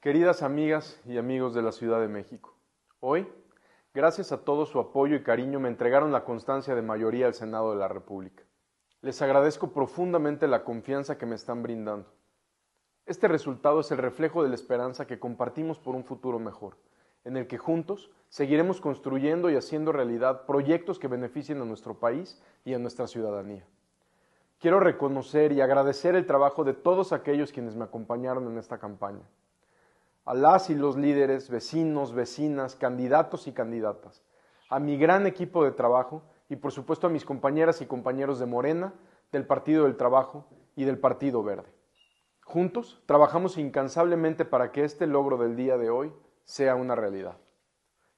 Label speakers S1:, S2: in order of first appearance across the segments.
S1: Queridas amigas y amigos de la Ciudad de México, hoy, gracias a todo su apoyo y cariño, me entregaron la constancia de mayoría al Senado de la República. Les agradezco profundamente la confianza que me están brindando. Este resultado es el reflejo de la esperanza que compartimos por un futuro mejor, en el que juntos seguiremos construyendo y haciendo realidad proyectos que beneficien a nuestro país y a nuestra ciudadanía. Quiero reconocer y agradecer el trabajo de todos aquellos quienes me acompañaron en esta campaña a las y los líderes, vecinos, vecinas, candidatos y candidatas, a mi gran equipo de trabajo y por supuesto a mis compañeras y compañeros de Morena, del Partido del Trabajo y del Partido Verde. Juntos trabajamos incansablemente para que este logro del día de hoy sea una realidad.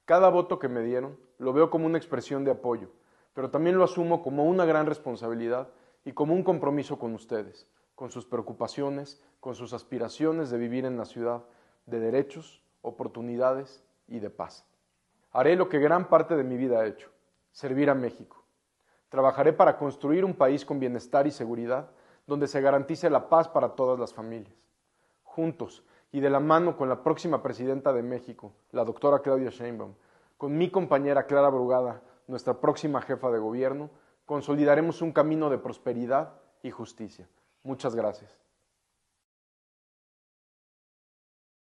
S1: Cada voto que me dieron lo veo como una expresión de apoyo, pero también lo asumo como una gran responsabilidad y como un compromiso con ustedes, con sus preocupaciones, con sus aspiraciones de vivir en la ciudad de derechos, oportunidades y de paz. Haré lo que gran parte de mi vida ha hecho, servir a México. Trabajaré para construir un país con bienestar y seguridad, donde se garantice la paz para todas las familias. Juntos y de la mano con la próxima presidenta de México, la doctora Claudia Sheinbaum, con mi compañera Clara Brugada, nuestra próxima jefa de gobierno, consolidaremos un camino de prosperidad y justicia. Muchas gracias.